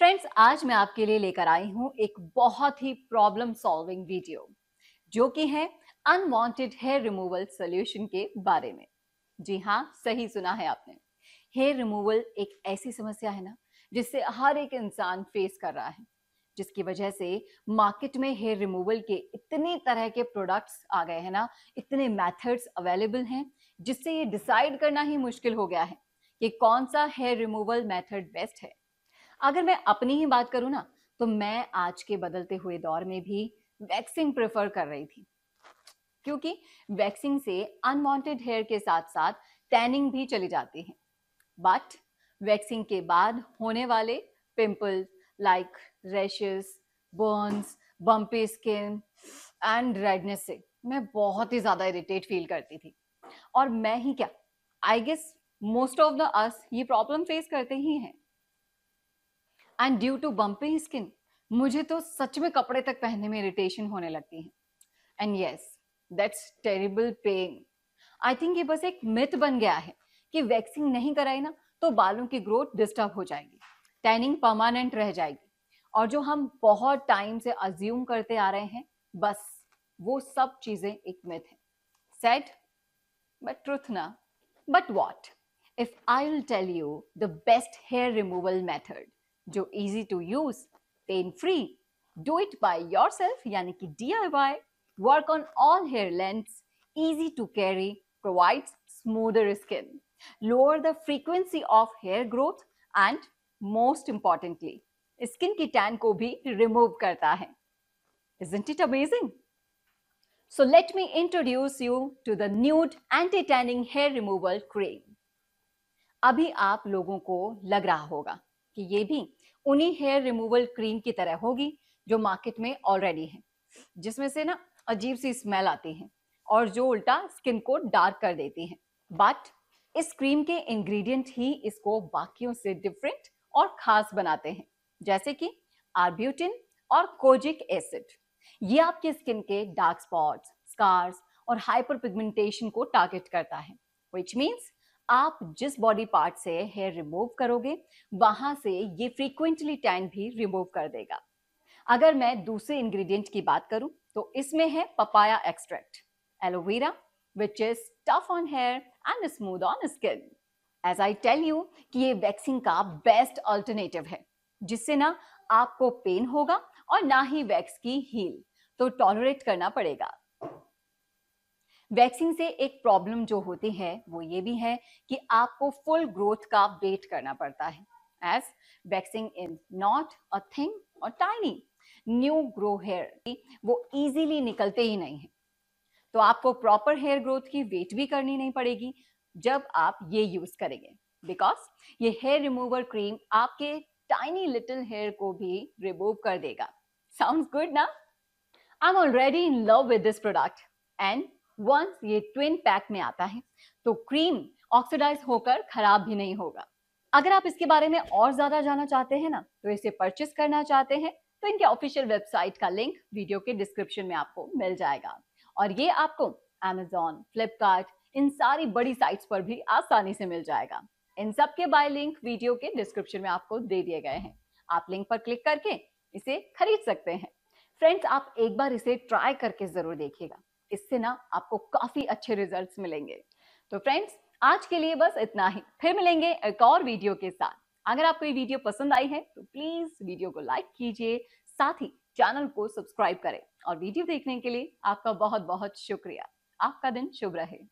Friends आज मैं आपके लिए लेकर आई हूँ एक बहुत ही प्रॉब्लम सॉल्विंग वीडियो जो कि है अनवांटेड हेयर रिमूवल सोल्यूशन के बारे में जी हाँ सही सुना है आपने हेयर रिमूवल एक ऐसी समस्या है ना जिससे हर एक इंसान फेस कर रहा है जिसकी वजह से मार्केट में हेयर रिमूवल के इतने तरह के प्रोडक्ट्स आ गए हैं ना इतने मेथड्स अवेलेबल हैं जिससे ये डिसाइड करना ही मुश्किल हो गया है कि कौन सा हेयर रिमूवल मेथड बेस्ट है अगर मैं अपनी ही बात करूँ ना तो मैं आज के बदलते हुए दौर में भी वैक्सिंग प्रेफर कर रही थी क्योंकि वैक्सिंग से अनवांटेड हेयर के साथ साथ टैनिंग भी चली जाती है बट वैक्सिंग के बाद होने वाले pimples like rashes burns bumpy skin and redness से मैं बहुत ही ज़्यादा इरिटेट फील करती थी और मैं ही क्या I guess most of the us ये प्रॉब्लम फेस करते ही हैं and due to bumpy skin मुझे तो सच में कपड़े तक पहनने में इरिटेशन होने लगती है and yes that's terrible pain I think ये बस एक मिथ बन गया है कि वैक्सिंग नहीं कराई ना तो बालों की ग्रोथ डिस्टर्ब हो जाएगी टैनिंग परमानेंट रह जाएगी और जो हम बहुत टाइम से अज्यूम करते आ रहे हैं बस वो सब चीजें एक मिथ है सेट बट ट्रुथ ना but what if I will tell you the best hair removal method जो easy to use pain free do it by yourself यानी कि DIY work on all hair length easy to carry provide smoother skin lower the frequency of hair growth and most importantly skin की tan को भी remove करता है Isn't it amazing? So let me introduce you to the nude anti-tanning hair removal cream. अभी आप लोगों को लग रहा होगा कि ये भी उन्हीं हेयर रिमूवल क्रीम की तरह होगी जो मार्केट में ऑलरेडी है जिसमें से ना अजीब सी स्मेल आती है और जो उल्टा स्किन को डार्क कर देती है बट इस क्रीम के इंग्रेडिएंट ही इसको बाकियों से डिफरेंट और खास बनाते हैं जैसे कि आर्ब्यूटिन और कोजिक एसिड ये आपके स्किन के डार्क स्पॉट्स स्कार्स और हाइपर पिगमेंटेशन को टारगेट करता है विच मीन्स आप जिस बॉडी पार्ट से हेयर रिमूव करोगे वहां से ये फ्रीक्वेंटली टैन भी रिमूव कर देगा अगर मैं दूसरे इंग्रेडिएंट की बात करूं तो इसमें है papaya extract aloe vera which is tough on hair and smooth on skin as I tell you कि ये वैक्सिंग का बेस्ट अल्टरनेटिव है जिससे ना आपको पेन होगा और ना ही वैक्स की हील तो टॉलरेट करना पड़ेगा वैक्सिंग से एक प्रॉब्लम जो होती है वो ये भी है कि आपको फुल ग्रोथ का वेट करना पड़ता है as waxing is not a thing और टाइनी न्यू ग्रो हेयर वो इजीली निकलते ही नहीं है तो आपको प्रॉपर हेयर ग्रोथ की वेट भी करनी नहीं पड़ेगी जब आप ये यूज करेंगे बिकॉज ये हेयर रिमूवर क्रीम आपके टाइनी लिटिल हेयर को भी रिमूव कर देगा साउंड गुड ना I am already in love with this product and once ये ट्विन पैक में आता है तो क्रीम ऑक्सीडाइज होकर खराब भी नहीं होगा अगर आप इसके बारे में और ज्यादा जानना चाहते हैं ना तो इसे परचेस करना चाहते हैं तो इनके ऑफिशियल वेबसाइट का लिंक वीडियो के डिस्क्रिप्शन में आपको मिल जाएगा और ये आपको अमेजोन फ्लिपकार्ट इन सारी बड़ी साइट्स पर भी आसानी से मिल जाएगा इन सब के बाय लिंक वीडियो के डिस्क्रिप्शन में आपको दे दिए गए हैं आप लिंक पर क्लिक करके इसे खरीद सकते हैं फ्रेंड्स आप एक बार इसे ट्राई करके जरूर देखिएगा इससे ना आपको काफी अच्छे रिजल्ट्स मिलेंगे तो फ्रेंड्स आज के लिए बस इतना ही फिर मिलेंगे एक और वीडियो के साथ अगर आपको ये वीडियो पसंद आई है तो प्लीज वीडियो को लाइक कीजिए साथ ही चैनल को सब्सक्राइब करें और वीडियो देखने के लिए आपका बहुत बहुत शुक्रिया आपका दिन शुभ रहे